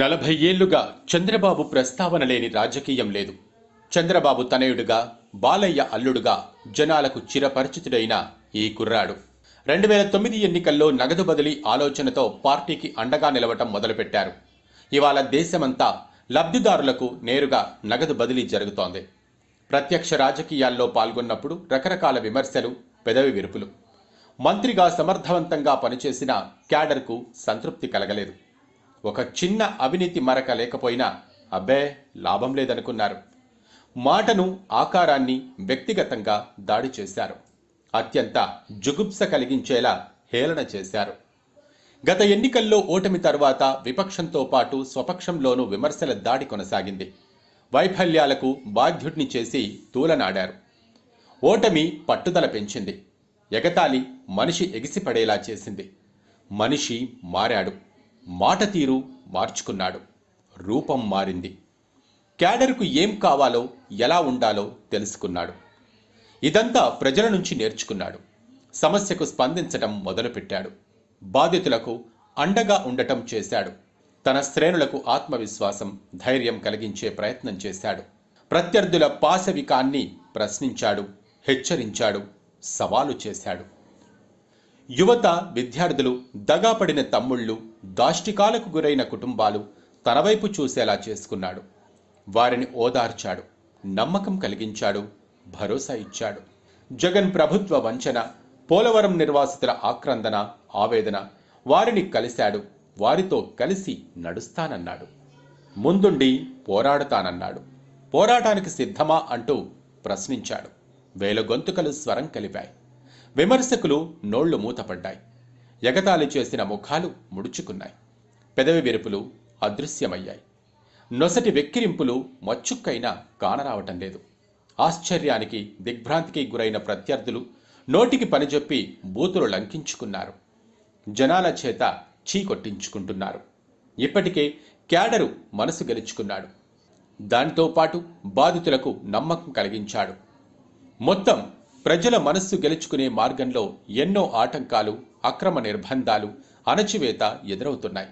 నలభై ఏళ్లుగా చంద్రబాబు ప్రస్తావన లేని రాజకీయం లేదు చంద్రబాబు తనయుడుగా బాలయ్య అల్లుడుగా జనాలకు చిరపరిచితుడైన ఈ కుర్రాడు రెండు వేల తొమ్మిది ఎన్నికల్లో నగదు బదిలీ ఆలోచనతో పార్టీకి అండగా నిలవటం మొదలుపెట్టారు ఇవాళ దేశమంతా లబ్ధిదారులకు నేరుగా నగదు బదిలీ జరుగుతోంది ప్రత్యక్ష రాజకీయాల్లో పాల్గొన్నప్పుడు రకరకాల విమర్శలు పెదవి విరుపులు మంత్రిగా సమర్థవంతంగా పనిచేసిన క్యాడర్కు సంతృప్తి కలగలేదు ఒక చిన్న అవినీతి మరక లేకపోయినా అబ్బే లాభం లేదనుకున్నారు మాటను ఆకారాన్ని వ్యక్తిగతంగా దాడి చేశారు అత్యంత జుగుప్స కలిగించేలా హేళన చేశారు గత ఎన్నికల్లో ఓటమి తర్వాత విపక్షంతో పాటు స్వపక్షంలోనూ విమర్శల దాడి కొనసాగింది వైఫల్యాలకు బాధ్యుడిని చేసి తూలనాడారు ఓటమి పట్టుదల పెంచింది ఎగతాళి మనిషి ఎగిసిపడేలా చేసింది మనిషి మారాడు మాట తీరు మార్చుకున్నాడు రూపం మారింది క్యాడర్కు ఏం కావాలో ఎలా ఉండాలో తెలుసుకున్నాడు ఇదంతా ప్రజల నుంచి నేర్చుకున్నాడు సమస్యకు స్పందించటం మొదలుపెట్టాడు బాధితులకు అండగా ఉండటం చేశాడు తన శ్రేణులకు ఆత్మవిశ్వాసం ధైర్యం కలిగించే ప్రయత్నం చేశాడు ప్రత్యర్థుల పాశవికాన్ని ప్రశ్నించాడు హెచ్చరించాడు సవాలు చేశాడు యువత విద్యార్థులు దగాపడిన తమ్ముళ్ళు దాష్టికాలకు గురైన కుటుంబాలు తన వైపు చూసేలా చేసుకున్నాడు వారిని ఓదార్చాడు నమ్మకం కలిగించాడు భరోసా ఇచ్చాడు జగన్ ప్రభుత్వ వంచన పోలవరం నిర్వాసితుల ఆక్రందన ఆవేదన వారిని కలిశాడు వారితో కలిసి నడుస్తానన్నాడు ముందుండి పోరాడతానన్నాడు పోరాటానికి సిద్ధమా అంటూ ప్రశ్నించాడు వేల గొంతుకలు స్వరం కలిపాయి విమర్శకులు నోళ్లు మూతపడ్డాయి ఎగతాళి చేసిన ముఖాలు ముడుచుకున్నాయి పెదవి విరుపులు అదృశ్యమయ్యాయి నొసటి వెక్కిరింపులు మచ్చుక్కైనా కానరావటం లేదు ఆశ్చర్యానికి దిగ్భ్రాంతికి గురైన ప్రత్యర్థులు నోటికి పనిచెప్పి బూతులు లంకించుకున్నారు జనాల చేత చీకొట్టించుకుంటున్నారు ఇప్పటికే క్యాడరు మనసు గెలుచుకున్నాడు దాంతోపాటు బాధితులకు నమ్మకం కలిగించాడు మొత్తం ప్రజల మనస్సు గెలుచుకునే మార్గంలో ఎన్నో ఆటంకాలు అక్రమ నిర్బంధాలు అణచివేత ఎదురవుతున్నాయి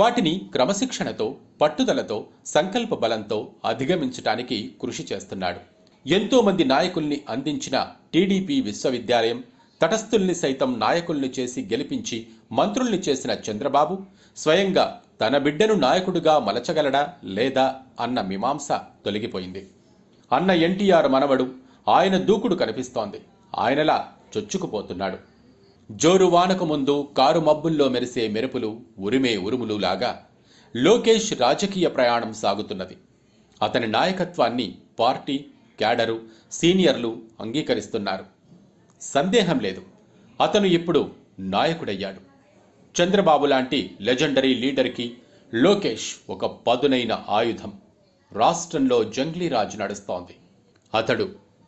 వాటిని క్రమశిక్షణతో పట్టుదలతో సంకల్ప బలంతో అధిగమించటానికి కృషి చేస్తున్నాడు ఎంతోమంది నాయకుల్ని అందించిన టీడీపీ విశ్వవిద్యాలయం తటస్థుల్ని సైతం నాయకుల్ని చేసి గెలిపించి మంత్రుల్ని చేసిన చంద్రబాబు స్వయంగా తన బిడ్డను నాయకుడుగా మలచగలడా లేదా అన్న మీమాంస తొలగిపోయింది అన్న ఎన్టీఆర్ మనవడు ఆయన దూకుడు కనిపిస్తోంది ఆయనలా చొచ్చుకుపోతున్నాడు జోరు వానకు ముందు కారు మబ్బుల్లో మెరిసే మెరుపులు ఉరిమే ఉరుములు లాగా లోకేష్ రాజకీయ ప్రయాణం సాగుతున్నది అతని నాయకత్వాన్ని పార్టీ క్యాడరు సీనియర్లు అంగీకరిస్తున్నారు సందేహం లేదు అతను ఇప్పుడు నాయకుడయ్యాడు చంద్రబాబు లాంటి లెజెండరీ లీడర్కి లోకేష్ ఒక పదునైన ఆయుధం రాష్ట్రంలో జంగ్లీ రాజు నడుస్తోంది అతడు